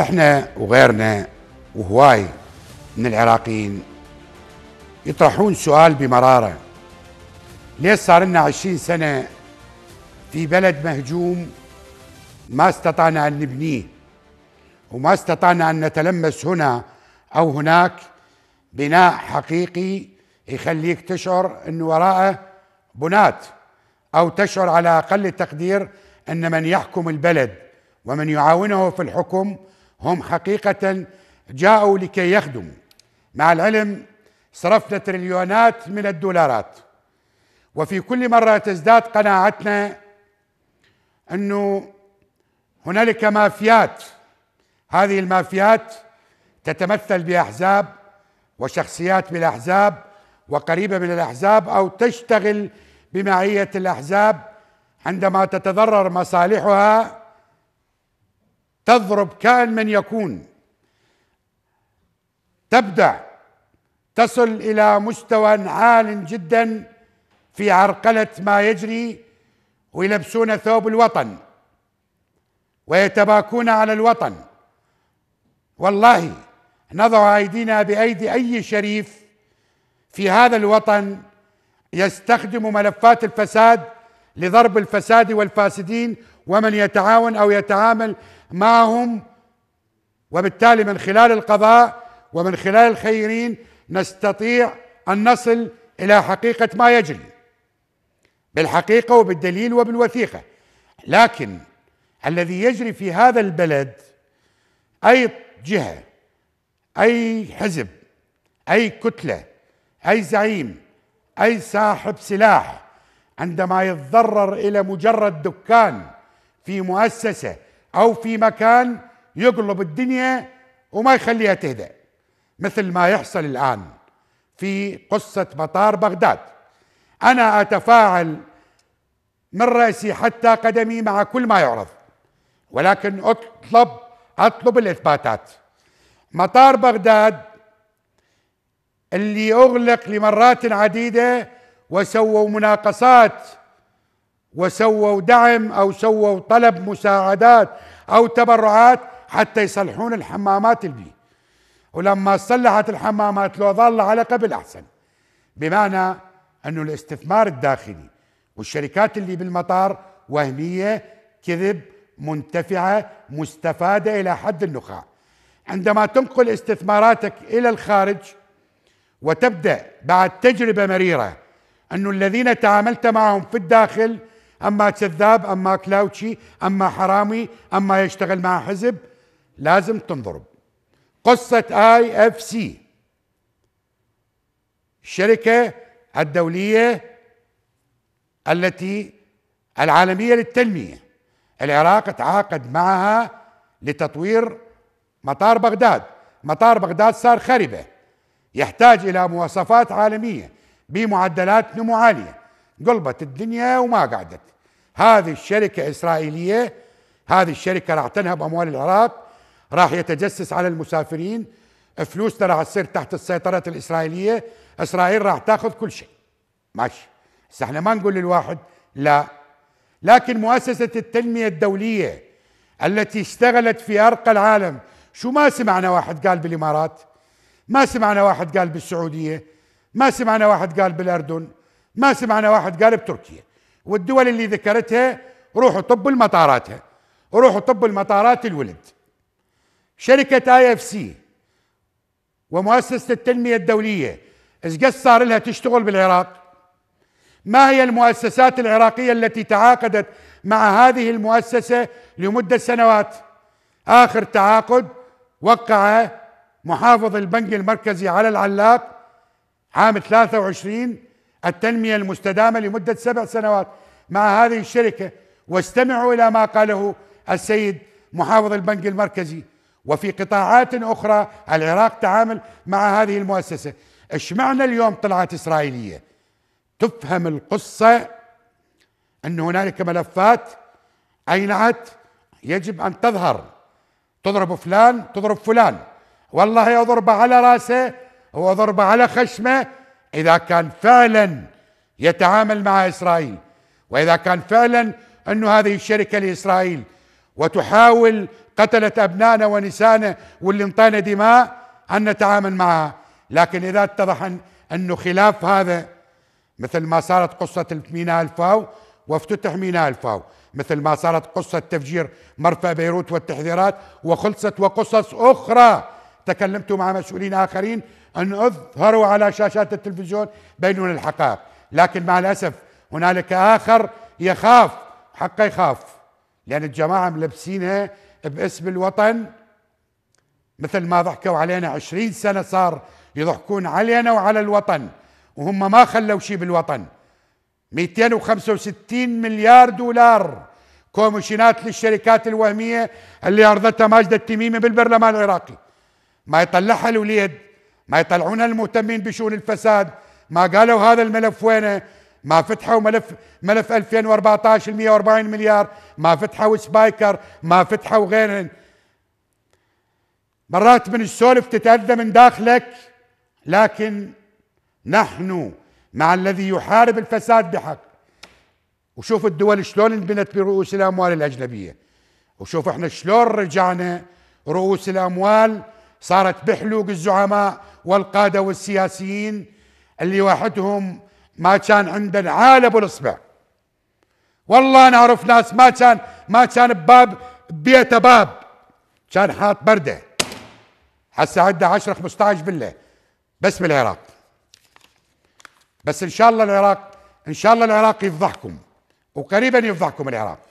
احنا وغيرنا وهواي من العراقيين يطرحون سؤال بمرارة ليش صار لنا 20 سنة في بلد مهجوم ما استطعنا أن نبنيه وما استطعنا أن نتلمس هنا أو هناك بناء حقيقي يخليك تشعر أن وراءه بنات أو تشعر على أقل تقدير أن من يحكم البلد ومن يعاونه في الحكم هم حقيقة جاءوا لكي يخدموا مع العلم صرفنا تريليونات من الدولارات وفي كل مرة تزداد قناعتنا أنه هنالك مافيات هذه المافيات تتمثل بأحزاب وشخصيات بالأحزاب وقريبة من الأحزاب أو تشتغل بمعية الأحزاب عندما تتضرر مصالحها تضرب كائن من يكون تبدع تصل الى مستوى عال جدا في عرقله ما يجري ويلبسون ثوب الوطن ويتباكون على الوطن والله نضع ايدينا بايدي اي شريف في هذا الوطن يستخدم ملفات الفساد لضرب الفساد والفاسدين ومن يتعاون او يتعامل معهم وبالتالي من خلال القضاء ومن خلال الخيرين نستطيع ان نصل الى حقيقه ما يجري بالحقيقه وبالدليل وبالوثيقه لكن الذي يجري في هذا البلد اي جهه اي حزب اي كتله اي زعيم اي صاحب سلاح عندما يتضرر الى مجرد دكان في مؤسسة أو في مكان يقلب الدنيا وما يخليها تهدأ مثل ما يحصل الآن في قصة مطار بغداد أنا أتفاعل من رأسي حتى قدمي مع كل ما يعرض ولكن أطلب أطلب الإثباتات مطار بغداد اللي أغلق لمرات عديدة وسووا مناقصات وسووا دعم او سووا طلب مساعدات او تبرعات حتى يصلحون الحمامات البي ولما صلحت الحمامات لو ظل على قبل احسن بمعنى انه الاستثمار الداخلي والشركات اللي بالمطار وهميه كذب منتفعه مستفاده الى حد النخاع عندما تنقل استثماراتك الى الخارج وتبدا بعد تجربه مريره أن الذين تعاملت معهم في الداخل اما كذاب اما كلاوتشي اما حرامي اما يشتغل مع حزب لازم تنضرب قصة اي اف سي الشركة الدولية التي العالمية للتنمية العراق تعاقد معها لتطوير مطار بغداد مطار بغداد صار خربة يحتاج إلى مواصفات عالمية بمعدلات نمو عالية قلبت الدنيا وما قعدت هذه الشركة إسرائيلية هذه الشركة راح تنهب أموال العراق راح يتجسس على المسافرين فلوسنا راح تصير تحت السيطرة الإسرائيلية إسرائيل راح تاخذ كل شيء ماشي بس احنا ما نقول للواحد لا لكن مؤسسة التنمية الدولية التي اشتغلت في أرقى العالم شو ما سمعنا واحد قال بالإمارات ما سمعنا واحد قال بالسعودية ما سمعنا واحد قال بالأردن ما سمعنا واحد قال بتركيا والدول اللي ذكرتها روحوا طبوا المطاراتها روحوا طبوا المطارات الولد شركة اي اف سي ومؤسسة التنمية الدولية ايش قد صار لها تشتغل بالعراق؟ ما هي المؤسسات العراقية التي تعاقدت مع هذه المؤسسة لمدة سنوات؟ آخر تعاقد وقع محافظ البنك المركزي على العلاق عام 23 التنمية المستدامة لمدة سبع سنوات مع هذه الشركة واستمعوا إلى ما قاله السيد محافظ البنك المركزي وفي قطاعات أخرى العراق تعامل مع هذه المؤسسة اشمعنا اليوم طلعت إسرائيلية تفهم القصة أن هنالك ملفات أينعت يجب أن تظهر تضرب فلان تضرب فلان والله يضرب على راسه وضرب على خشمه اذا كان فعلا يتعامل مع اسرائيل واذا كان فعلا انه هذه الشركه لاسرائيل وتحاول قتلة ابنائنا ونسائنا واللي انطينا دماء ان نتعامل معها لكن اذا اتضح أن انه خلاف هذا مثل ما صارت قصه ميناء الفاو وافتتح ميناء الفاو مثل ما صارت قصة تفجير مرفأ بيروت والتحذيرات وخلصت وقصص أخرى تكلمت مع مسؤولين آخرين أن أظهروا على شاشات التلفزيون بينون الحقائق لكن مع الأسف هنالك آخر يخاف حقه يخاف لأن الجماعة ملبسينها باسم الوطن مثل ما ضحكوا علينا عشرين سنة صار يضحكون علينا وعلى الوطن وهم ما خلوا شيء بالوطن 265 مليار دولار كوميشنات للشركات الوهمية اللي عرضتها ماجدة التميمي بالبرلمان العراقي ما يطلعها الوليد ما يطلعون المهتمين بشؤون الفساد ما قالوا هذا الملف وينه ما فتحوا ملف ملف 2014 140 مليار ما فتحوا سبايكر ما فتحوا غيرهن مرات من السولف تتأذى من داخلك لكن نحن مع الذي يحارب الفساد بحق وشوف الدول شلون انبنت برؤوس الاموال الاجنبيه وشوف احنا شلون رجعنا رؤوس الاموال صارت بحلوق الزعماء والقادة والسياسيين اللي واحدهم ما كان عندنا العالة الإصبع والله أنا أعرف ناس ما كان ما كان بباب بيته باب كان حاط برده هسه عنده 10 15 فيلا بس بالعراق بس ان شاء الله العراق ان شاء الله العراق يفضحكم وقريبا يفضحكم العراق